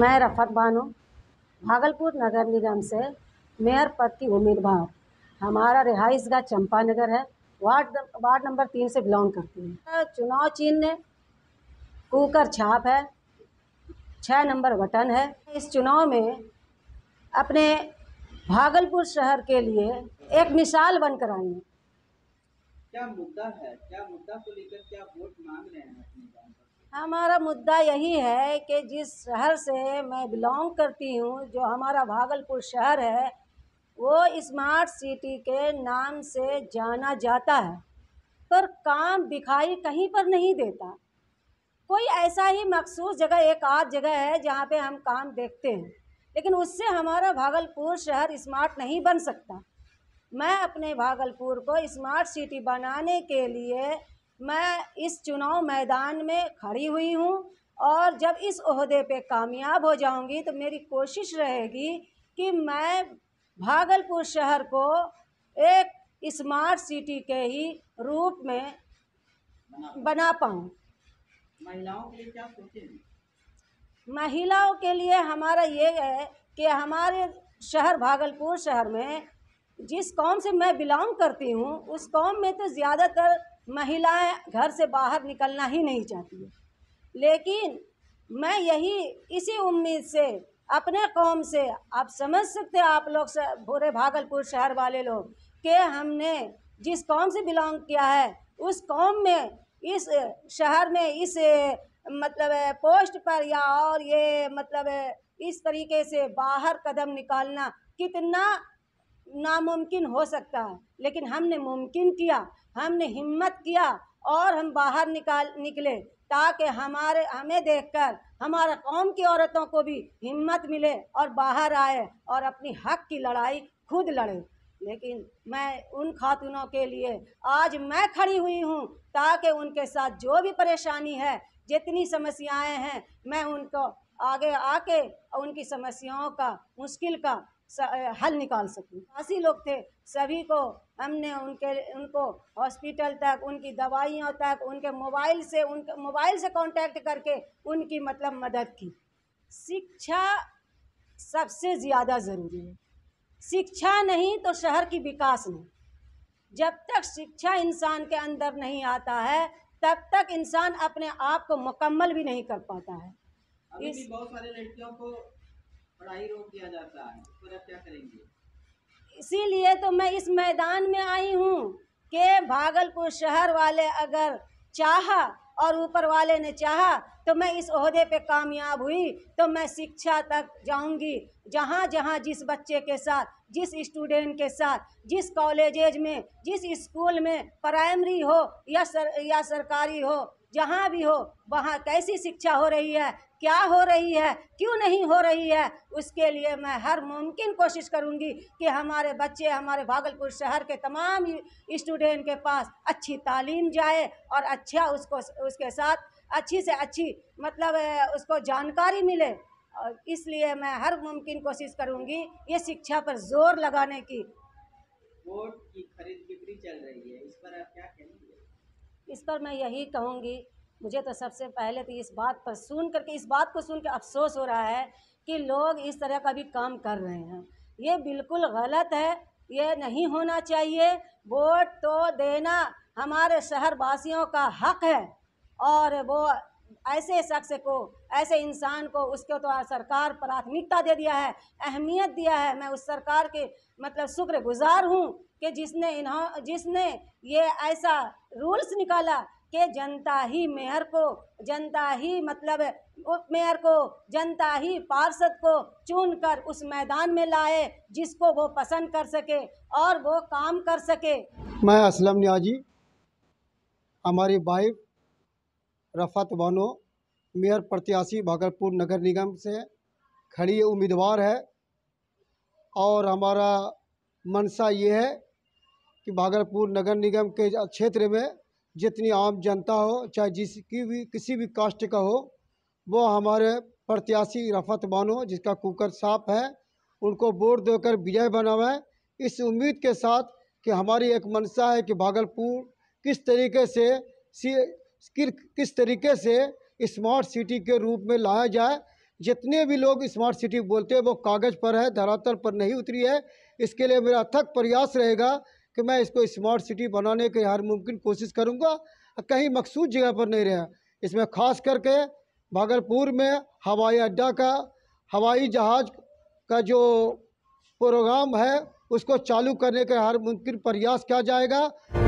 मैं रफ़त बानो भागलपुर नगर निगम से मेयर पद की उम्मीदवार हमारा रिहाइश गाह चंपा नगर है वार्ड वार्ड नंबर तीन से बिलोंग करती हूँ चुनाव चिन्ह कूकर छाप है छः नंबर बटन है इस चुनाव में अपने भागलपुर शहर के लिए एक मिसाल बनकर आई क्या मुद्दा है क्या मुद्दा को लेकर क्या वोट मांग रहे हैं हमारा मुद्दा यही है कि जिस शहर से मैं बिलोंग करती हूँ जो हमारा भागलपुर शहर है वो स्मार्ट सिटी के नाम से जाना जाता है पर काम दिखाई कहीं पर नहीं देता कोई ऐसा ही मखसूस जगह एक आध जगह है जहाँ पे हम काम देखते हैं लेकिन उससे हमारा भागलपुर शहर स्मार्ट नहीं बन सकता मैं अपने भागलपुर को स्मार्ट सिटी बनाने के लिए मैं इस चुनाव मैदान में खड़ी हुई हूँ और जब इस अहदे पे कामयाब हो जाऊँगी तो मेरी कोशिश रहेगी कि मैं भागलपुर शहर को एक स्मार्ट सिटी के ही रूप में बना पाऊँ महिलाओं के लिए क्या सोचेंगे महिलाओं के लिए हमारा ये है कि हमारे शहर भागलपुर शहर में जिस कौम से मैं बिलोंग करती हूँ उस कौम में तो ज़्यादातर महिलाएं घर से बाहर निकलना ही नहीं चाहती है लेकिन मैं यही इसी उम्मीद से अपने कौम से आप समझ सकते आप लोग भोरे भागलपुर शहर वाले लोग कि हमने जिस कौम से बिलोंग किया है उस कौम में इस शहर में इस मतलब पोस्ट पर या और ये मतलब इस तरीके से बाहर कदम निकालना कितना नामुमकिन हो सकता है लेकिन हमने मुमकिन किया हमने हिम्मत किया और हम बाहर निकाल निकले ताकि हमारे हमें देखकर हमारे कौम की औरतों को भी हिम्मत मिले और बाहर आए और अपनी हक की लड़ाई खुद लड़े लेकिन मैं उन खातूनों के लिए आज मैं खड़ी हुई हूँ ताकि उनके साथ जो भी परेशानी है जितनी समस्याएं हैं मैं उनको आगे आके उनकी समस्याओं का मुश्किल का हल निकाल सकूँ काशी लोग थे सभी को हमने उनके उनको हॉस्पिटल तक उनकी दवाइयों तक उनके मोबाइल से उनके मोबाइल से कांटेक्ट करके उनकी मतलब मदद की शिक्षा सबसे ज़्यादा ज़रूरी है शिक्षा नहीं तो शहर की विकास नहीं जब तक शिक्षा इंसान के अंदर नहीं आता है तब तक इंसान अपने आप को मुकम्मल भी नहीं कर पाता है इस बहुत सारे लड़कियों को पढ़ाई रोक दिया जाता है उस क्या करेंगे इसीलिए तो मैं इस मैदान में आई हूँ कि भागलपुर शहर वाले अगर चाहा और ऊपर वाले ने चाहा तो मैं इस अहदे पे कामयाब हुई तो मैं शिक्षा तक जाऊंगी जहाँ जहाँ जिस बच्चे के साथ जिस स्टूडेंट के साथ जिस कॉलेजेज में जिस स्कूल में प्राइमरी हो या सर या सरकारी हो जहाँ भी हो वहाँ कैसी शिक्षा हो रही है क्या हो रही है क्यों नहीं हो रही है उसके लिए मैं हर मुमकिन कोशिश करूँगी कि हमारे बच्चे हमारे भागलपुर शहर के तमाम स्टूडेंट के पास अच्छी तालीम जाए और अच्छा उसको उसके साथ अच्छी से अच्छी मतलब उसको जानकारी मिले और इसलिए मैं हर मुमकिन कोशिश करूँगी ये शिक्षा पर जोर लगाने की वोट की खरीद बिक्री चल रही है इस पर आप क्या कहेंगे इस पर मैं यही कहूँगी मुझे तो सबसे पहले तो इस बात पर सुन करके इस बात को सुन के अफसोस हो रहा है कि लोग इस तरह का भी काम कर रहे हैं ये बिल्कुल गलत है ये नहीं होना चाहिए वोट तो देना हमारे शहरवासियों का हक है और वो ऐसे शख्स को ऐसे इंसान को उसके तो सरकार प्राथमिकता दे दिया है अहमियत दिया है मैं उस सरकार के मतलब शुक्र गुज़ार हूँ कि जिसने इन्हों जिसने ये ऐसा रूल्स निकाला कि जनता ही मेयर को जनता ही मतलब उप मेयर को जनता ही पार्षद को चुनकर उस मैदान में लाए जिसको वो पसंद कर सके और वो काम कर सके मैं असलम न्याजी हमारी वाइफ रफ़त बानो मेयर प्रत्याशी भागलपुर नगर निगम से खड़ी उम्मीदवार है और हमारा मनसा ये है कि भागलपुर नगर निगम के क्षेत्र में जितनी आम जनता हो चाहे जिसकी भी किसी भी कास्ट का हो वो हमारे प्रत्याशी रफत बानो जिसका कुकर साफ है उनको वोट देकर विजय बनावें इस उम्मीद के साथ कि हमारी एक मनसा है कि भागलपुर किस तरीके से सी किस तरीके से स्मार्ट सिटी के रूप में लाया जाए जितने भी लोग स्मार्ट सिटी बोलते हैं वो कागज़ पर है धरातल पर नहीं उतरी है इसके लिए मेरा अथक प्रयास रहेगा कि मैं इसको स्मार्ट सिटी बनाने की हर मुमकिन कोशिश करूँगा कहीं मखसूस जगह पर नहीं रहा इसमें ख़ास करके भागलपुर में हवाई अड्डा का हवाई जहाज़ का जो प्रोग्राम है उसको चालू करने का हर मुमकिन प्रयास किया जाएगा